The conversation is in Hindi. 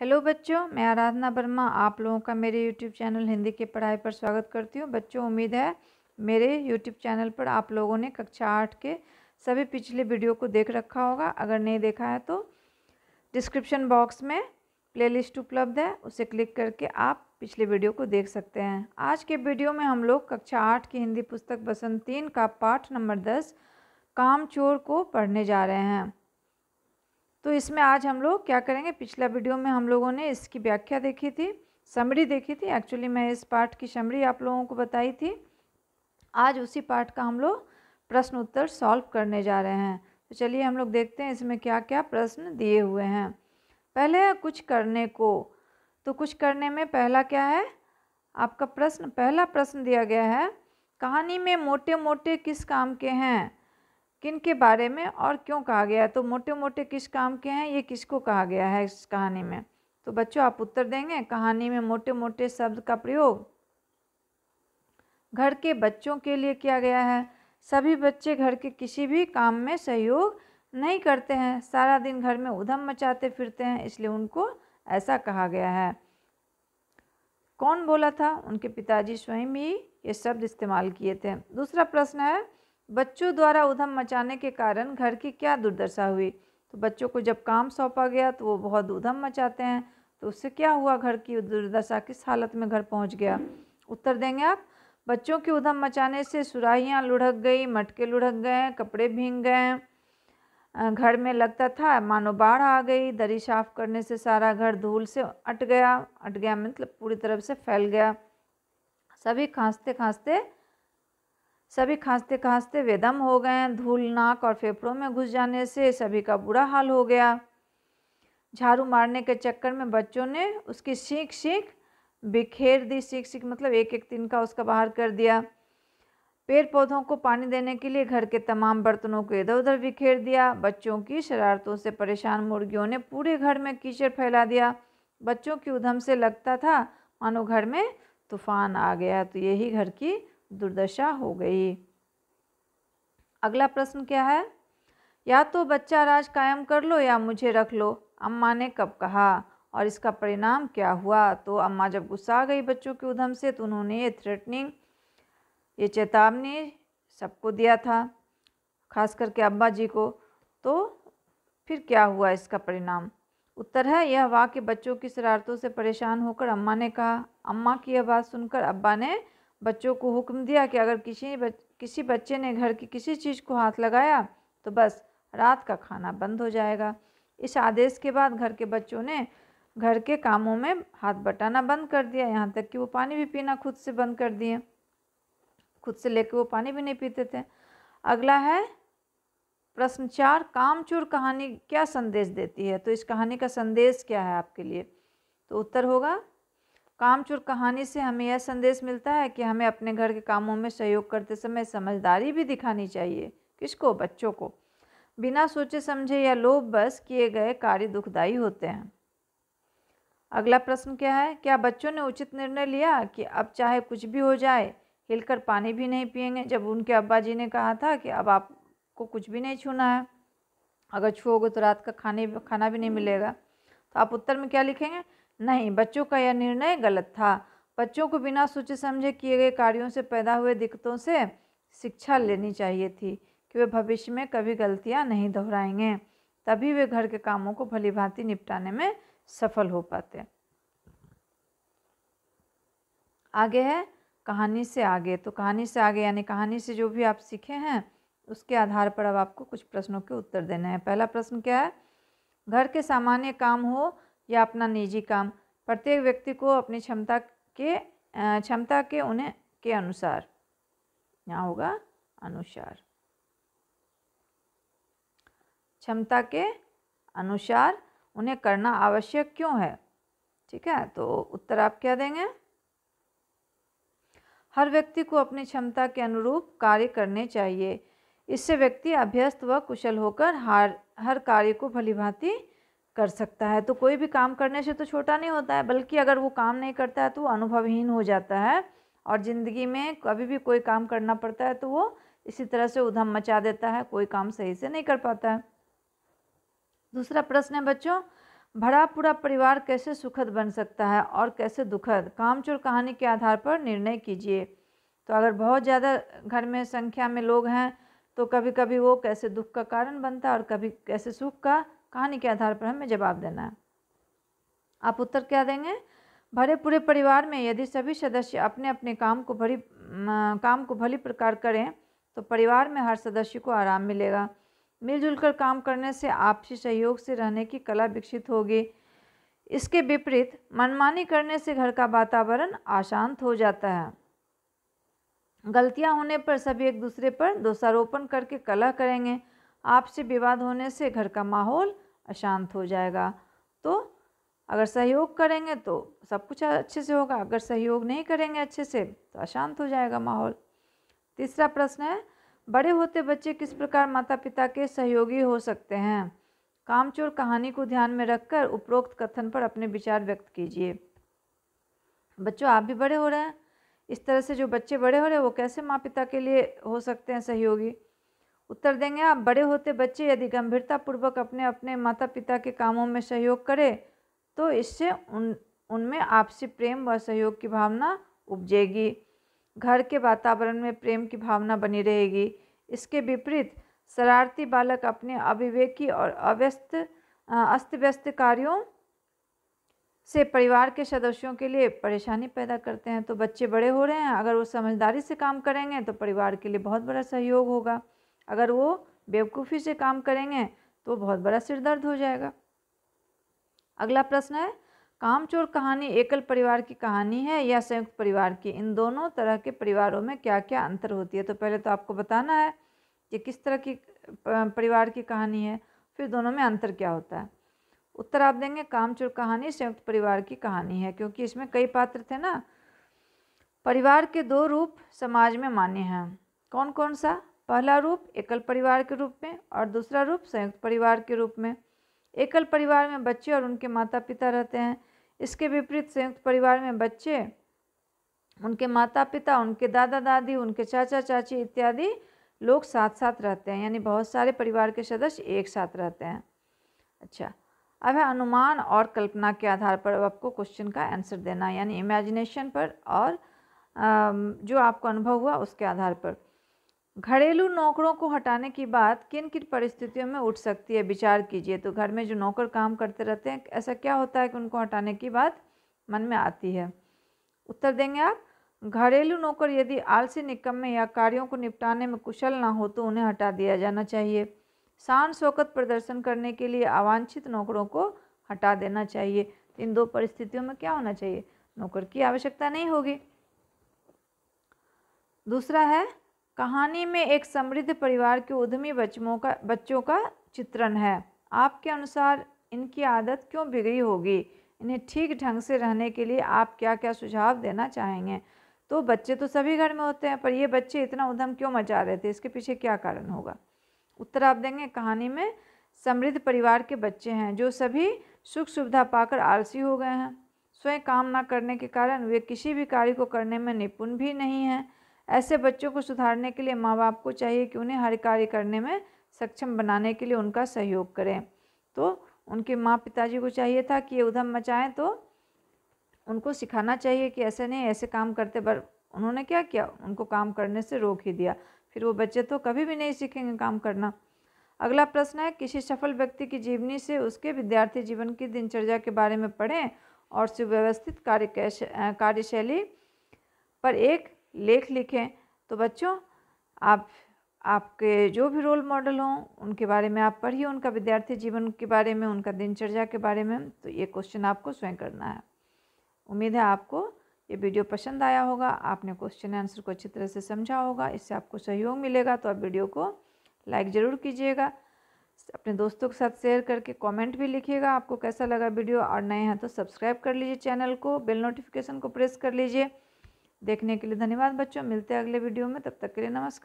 हेलो बच्चों मैं आराधना वर्मा आप लोगों का मेरे यूट्यूब चैनल हिंदी के पढ़ाई पर स्वागत करती हूँ बच्चों उम्मीद है मेरे यूट्यूब चैनल पर आप लोगों ने कक्षा आठ के सभी पिछले वीडियो को देख रखा होगा अगर नहीं देखा है तो डिस्क्रिप्शन बॉक्स में प्लेलिस्ट उपलब्ध है उसे क्लिक करके आप पिछले वीडियो को देख सकते हैं आज के वीडियो में हम लोग कक्षा आठ की हिंदी पुस्तक बसंत तीन का पाठ नंबर दस काम चोर को पढ़ने जा रहे हैं तो इसमें आज हम लोग क्या करेंगे पिछला वीडियो में हम लोगों ने इसकी व्याख्या देखी थी समरी देखी थी एक्चुअली मैं इस पाठ की समरी आप लोगों को बताई थी आज उसी पाठ का हम लोग प्रश्न उत्तर सॉल्व करने जा रहे हैं तो चलिए हम लोग देखते हैं इसमें क्या क्या प्रश्न दिए हुए हैं पहले है कुछ करने को तो कुछ करने में पहला क्या है आपका प्रश्न पहला प्रश्न दिया गया है कहानी में मोटे मोटे किस काम के हैं किन के बारे में और क्यों कहा गया है तो मोटे मोटे किस काम के हैं ये किसको कहा गया है इस कहानी में तो बच्चों आप उत्तर देंगे कहानी में मोटे मोटे शब्द का प्रयोग घर के बच्चों के लिए किया गया है सभी बच्चे घर के किसी भी काम में सहयोग नहीं करते हैं सारा दिन घर में उधम मचाते फिरते हैं इसलिए उनको ऐसा कहा गया है कौन बोला था उनके पिताजी स्वयं ही ये शब्द इस्तेमाल किए थे दूसरा प्रश्न है बच्चों द्वारा उधम मचाने के कारण घर की क्या दुर्दशा हुई तो बच्चों को जब काम सौंपा गया तो वो बहुत उधम मचाते हैं तो उससे क्या हुआ घर की दुर्दशा किस हालत में घर पहुंच गया उत्तर देंगे आप बच्चों के उधम मचाने से सुराहियाँ लुढ़क गई मटके लुढ़क गए कपड़े भींग गए घर में लगता था मानो बाढ़ आ गई दरी साफ करने से सारा घर धूल से अट गया अट गया मतलब पूरी तरफ से फैल गया सभी खांसते खांसते सभी खांसते खांसते वेदम हो गए धूल नाक और फेफड़ों में घुस जाने से सभी का बुरा हाल हो गया झाड़ू मारने के चक्कर में बच्चों ने उसकी सीख सीख बिखेर दी सीख सीख मतलब एक एक तिनका उसका बाहर कर दिया पेड़ पौधों को पानी देने के लिए घर के तमाम बर्तनों को इधर उधर बिखेर दिया बच्चों की शरारतों से परेशान मुर्गियों ने पूरे घर में कीचड़ फैला दिया बच्चों की उधम से लगता था मानो घर में तूफान आ गया तो यही घर की दुर्दशा हो गई अगला प्रश्न क्या है या तो बच्चा राज कायम कर लो या मुझे रख लो अम्मा ने कब कहा और इसका परिणाम क्या हुआ तो अम्मा जब गुस्सा आ गई बच्चों के उधम से तो उन्होंने ये थ्रेटनिंग ये चेतावनी सबको दिया था खास करके अब्बा जी को तो फिर क्या हुआ इसका परिणाम उत्तर है यह वाक्य बच्चों की शरारतों से परेशान होकर अम्मा ने कहा अम्मा की आवाज़ सुनकर अब्बा ने बच्चों को हुक्म दिया कि अगर किसी बच, किसी बच्चे ने घर की किसी चीज़ को हाथ लगाया तो बस रात का खाना बंद हो जाएगा इस आदेश के बाद घर के बच्चों ने घर के कामों में हाथ बटाना बंद कर दिया यहाँ तक कि वो पानी भी पीना खुद से बंद कर दिए खुद से लेके वो पानी भी नहीं पीते थे अगला है प्रश्न चार कामचोर कहानी क्या संदेश देती है तो इस कहानी का संदेश क्या है आपके लिए तो उत्तर होगा कामचोर कहानी से हमें यह संदेश मिलता है कि हमें अपने घर के कामों में सहयोग करते समय समझदारी भी दिखानी चाहिए किसको बच्चों को बिना सोचे समझे या लोभ बस किए गए कार्य दुखदायी होते हैं अगला प्रश्न क्या है क्या बच्चों ने उचित निर्णय लिया कि अब चाहे कुछ भी हो जाए हिलकर पानी भी नहीं पिएंगे जब उनके अब्बा जी ने कहा था कि अब आपको कुछ भी नहीं छूना है अगर छूओगे तो रात का खाने खाना भी नहीं मिलेगा तो आप उत्तर में क्या लिखेंगे नहीं बच्चों का यह निर्णय गलत था बच्चों को बिना सोचे समझे किए गए कार्यों से पैदा हुए दिक्कतों से शिक्षा लेनी चाहिए थी कि वे भविष्य में कभी गलतियां नहीं दोहराएंगे तभी वे घर के कामों को भलीभांति निपटाने में सफल हो पाते आगे है कहानी से आगे तो कहानी से आगे यानी कहानी से जो भी आप सीखे हैं उसके आधार पर अब आपको कुछ प्रश्नों के उत्तर देने हैं पहला प्रश्न क्या है घर के सामान्य काम हो या अपना निजी काम प्रत्येक व्यक्ति को अपनी क्षमता के क्षमता के उन्हें के अनुसार यहाँ होगा अनुसार क्षमता के अनुसार उन्हें करना आवश्यक क्यों है ठीक है तो उत्तर आप क्या देंगे हर व्यक्ति को अपनी क्षमता के अनुरूप कार्य करने चाहिए इससे व्यक्ति अभ्यस्त व कुशल होकर हर हर कार्य को भलीभांति कर सकता है तो कोई भी काम करने से तो छोटा नहीं होता है बल्कि अगर वो काम नहीं करता है तो अनुभवहीन हो जाता है और ज़िंदगी में कभी भी कोई काम करना पड़ता है तो वो इसी तरह से उधम मचा देता है कोई काम सही से नहीं कर पाता है दूसरा प्रश्न है बच्चों भरा पूरा परिवार कैसे सुखद बन सकता है और कैसे दुखद कामचोर कहानी के आधार पर निर्णय कीजिए तो अगर बहुत ज़्यादा घर में संख्या में लोग हैं तो कभी कभी वो कैसे दुख का कारण बनता है और कभी कैसे सुख का कहानी के आधार पर हमें जवाब देना है आप उत्तर क्या देंगे भरे पूरे परिवार में यदि सभी सदस्य अपने अपने काम को भरी काम को भली प्रकार करें तो परिवार में हर सदस्य को आराम मिलेगा मिलजुल कर काम करने से आपसी सहयोग से रहने की कला विकसित होगी इसके विपरीत मनमानी करने से घर का वातावरण अशांत हो जाता है गलतियां होने पर सभी एक दूसरे पर दोषारोपण करके कला करेंगे आपसे विवाद होने से घर का माहौल अशांत हो जाएगा तो अगर सहयोग करेंगे तो सब कुछ अच्छे से होगा अगर सहयोग नहीं करेंगे अच्छे से तो अशांत हो जाएगा माहौल तीसरा प्रश्न है बड़े होते बच्चे किस प्रकार माता पिता के सहयोगी हो सकते हैं कामचोर कहानी को ध्यान में रखकर उपरोक्त कथन पर अपने विचार व्यक्त कीजिए बच्चों आप भी बड़े हो रहे हैं इस तरह से जो बच्चे बड़े हो रहे हैं वो कैसे माँ पिता के लिए हो सकते हैं सहयोगी उत्तर देंगे आप बड़े होते बच्चे यदि गंभीरतापूर्वक अपने अपने माता पिता के कामों में सहयोग करें तो इससे उन उनमें आपसी प्रेम व सहयोग की भावना उपजेगी घर के वातावरण में प्रेम की भावना बनी रहेगी इसके विपरीत शरारती बालक अपने अविवेकी और अव्यस्त अस्त व्यस्त कार्यों से परिवार के सदस्यों के लिए परेशानी पैदा करते हैं तो बच्चे बड़े हो रहे हैं अगर वो समझदारी से काम करेंगे तो परिवार के लिए बहुत बड़ा सहयोग होगा अगर वो बेवकूफ़ी से काम करेंगे तो बहुत बड़ा सिरदर्द हो जाएगा अगला प्रश्न है कामचोर कहानी एकल परिवार की कहानी है या संयुक्त परिवार की इन दोनों तरह के परिवारों में क्या क्या अंतर होती है तो पहले तो आपको बताना है कि किस तरह की परिवार की कहानी है फिर दोनों में अंतर क्या होता है उत्तर आप देंगे कामचोर कहानी संयुक्त परिवार की कहानी है क्योंकि इसमें कई पात्र थे ना परिवार के दो रूप समाज में मान्य हैं कौन कौन सा पहला रूप एकल परिवार के रूप में और दूसरा रूप संयुक्त परिवार के रूप में एकल परिवार में बच्चे और उनके माता पिता रहते हैं इसके विपरीत संयुक्त परिवार में बच्चे उनके माता पिता उनके दादा दादी उनके चाचा चाची इत्यादि लोग साथ साथ रहते हैं यानी बहुत सारे परिवार के सदस्य एक साथ रहते हैं अच्छा अब है अनुमान और कल्पना के आधार पर अब आपको क्वेश्चन का आंसर देना यानी इमेजिनेशन पर और जो आपको अनुभव हुआ उसके आधार पर घरेलू नौकरों को हटाने की बात किन किन परिस्थितियों में उठ सकती है विचार कीजिए तो घर में जो नौकर काम करते रहते हैं ऐसा क्या होता है कि उनको हटाने की बात मन में आती है उत्तर देंगे आप घरेलू नौकर यदि आलसी निकम्मे या कार्यों को निपटाने में कुशल ना हो तो उन्हें हटा दिया जाना चाहिए शान शौकत प्रदर्शन करने के लिए अवांछित नौकरों को हटा देना चाहिए इन दो परिस्थितियों में क्या होना चाहिए नौकर की आवश्यकता नहीं होगी दूसरा है कहानी में एक समृद्ध परिवार के उद्यमी बच्चों का बच्चों का चित्रण है आपके अनुसार इनकी आदत क्यों बिगड़ी होगी इन्हें ठीक ढंग से रहने के लिए आप क्या क्या सुझाव देना चाहेंगे तो बच्चे तो सभी घर में होते हैं पर ये बच्चे इतना उधम क्यों मचा रहे थे इसके पीछे क्या कारण होगा उत्तर आप देंगे कहानी में समृद्ध परिवार के बच्चे हैं जो सभी सुख सुविधा पाकर आलसी हो गए हैं स्वयं काम ना करने के कारण वे किसी भी कार्य को करने में निपुण भी नहीं हैं ऐसे बच्चों को सुधारने के लिए माँ बाप को चाहिए कि उन्हें हर कार्य करने में सक्षम बनाने के लिए उनका सहयोग करें तो उनके माँ पिताजी को चाहिए था कि ये उधम मचाएं तो उनको सिखाना चाहिए कि ऐसे नहीं ऐसे काम करते पर उन्होंने क्या किया उनको काम करने से रोक ही दिया फिर वो बच्चे तो कभी भी नहीं सीखेंगे काम करना अगला प्रश्न है किसी सफल व्यक्ति की जीवनी से उसके विद्यार्थी जीवन की दिनचर्या के बारे में पढ़ें और सुव्यवस्थित कार्य कार्यशैली पर एक लेख लिखें तो बच्चों आप आपके जो भी रोल मॉडल हों उनके बारे में आप पढ़िए उनका विद्यार्थी जीवन के बारे में उनका दिनचर्या के बारे में तो ये क्वेश्चन आपको स्वयं करना है उम्मीद है आपको ये वीडियो पसंद आया होगा आपने क्वेश्चन आंसर को अच्छी तरह से समझा होगा इससे आपको सहयोग मिलेगा तो आप वीडियो को लाइक ज़रूर कीजिएगा अपने दोस्तों के साथ शेयर करके कमेंट भी लिखिएगा आपको कैसा लगा वीडियो और नए हैं तो सब्सक्राइब कर लीजिए चैनल को बेल नोटिफिकेशन को प्रेस कर लीजिए देखने के लिए धन्यवाद बच्चों मिलते हैं अगले वीडियो में तब तक के लिए नमस्कार